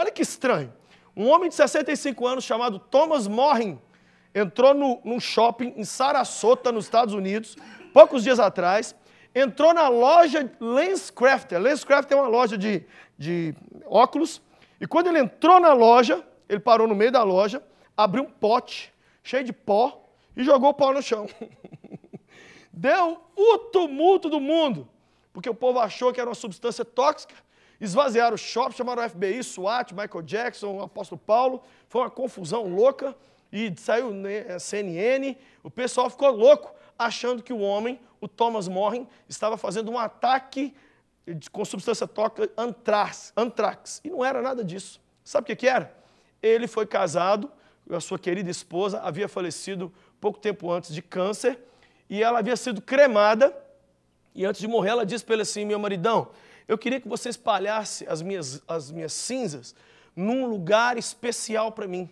Olha que estranho. Um homem de 65 anos chamado Thomas Morren entrou no, num shopping em Sarasota, nos Estados Unidos, poucos dias atrás, entrou na loja Crafter. Lens Crafter é uma loja de, de óculos. E quando ele entrou na loja, ele parou no meio da loja, abriu um pote cheio de pó e jogou o pó no chão. Deu o tumulto do mundo, porque o povo achou que era uma substância tóxica Esvaziaram o shopping, chamaram o FBI, SWAT, Michael Jackson, o apóstolo Paulo. Foi uma confusão louca e saiu né, é, CNN. O pessoal ficou louco achando que o homem, o Thomas Morgan, estava fazendo um ataque com substância tóxica antrax, antrax. E não era nada disso. Sabe o que, que era? Ele foi casado, a sua querida esposa havia falecido pouco tempo antes de câncer e ela havia sido cremada. E antes de morrer, ela disse para ele assim: Meu maridão, eu queria que você espalhasse as minhas, as minhas cinzas num lugar especial para mim.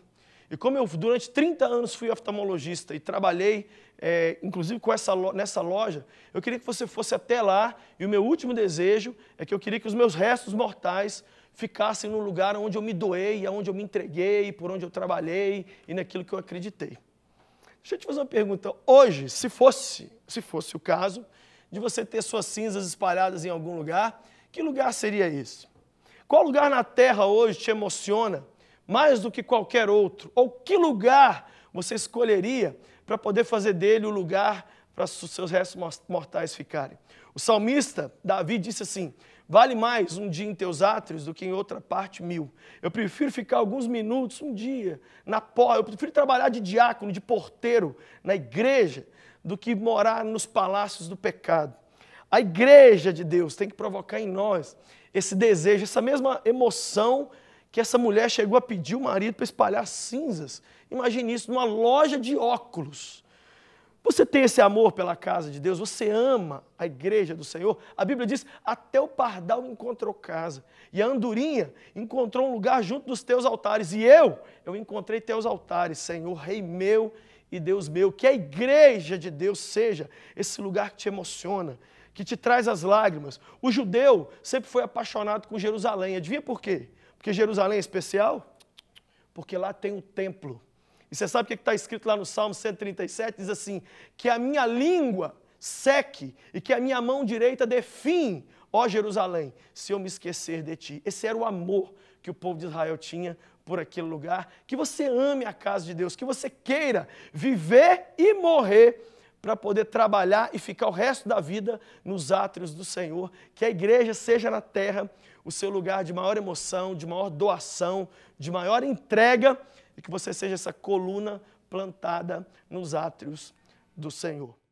E como eu durante 30 anos fui oftalmologista e trabalhei, é, inclusive com essa, nessa loja, eu queria que você fosse até lá e o meu último desejo é que eu queria que os meus restos mortais ficassem no lugar onde eu me doei, aonde eu me entreguei, por onde eu trabalhei e naquilo que eu acreditei. Deixa eu te fazer uma pergunta. Hoje, se fosse, se fosse o caso de você ter suas cinzas espalhadas em algum lugar, que lugar seria esse? Qual lugar na terra hoje te emociona mais do que qualquer outro? Ou que lugar você escolheria para poder fazer dele o lugar para os seus restos mortais ficarem? O salmista Davi disse assim: Vale mais um dia em teus átrios do que em outra parte mil. Eu prefiro ficar alguns minutos, um dia, na porta. Eu prefiro trabalhar de diácono, de porteiro, na igreja, do que morar nos palácios do pecado. A igreja de Deus tem que provocar em nós esse desejo, essa mesma emoção que essa mulher chegou a pedir o marido para espalhar cinzas. Imagine isso, numa loja de óculos. Você tem esse amor pela casa de Deus, você ama a igreja do Senhor. A Bíblia diz: até o pardal encontrou casa, e a andorinha encontrou um lugar junto dos teus altares, e eu, eu encontrei teus altares, Senhor, Rei meu e Deus meu. Que a igreja de Deus seja esse lugar que te emociona, que te traz as lágrimas. O judeu sempre foi apaixonado com Jerusalém. Adivinha por quê? Porque Jerusalém é especial? Porque lá tem o um templo. E você sabe o que é está escrito lá no Salmo 137? Diz assim: Que a minha língua seque e que a minha mão direita dê fim, ó Jerusalém, se eu me esquecer de ti. Esse era o amor que o povo de Israel tinha por aquele lugar. Que você ame a casa de Deus, que você queira viver e morrer para poder trabalhar e ficar o resto da vida nos átrios do Senhor. Que a igreja seja na terra o seu lugar de maior emoção, de maior doação, de maior entrega e que você seja essa coluna plantada nos átrios do Senhor.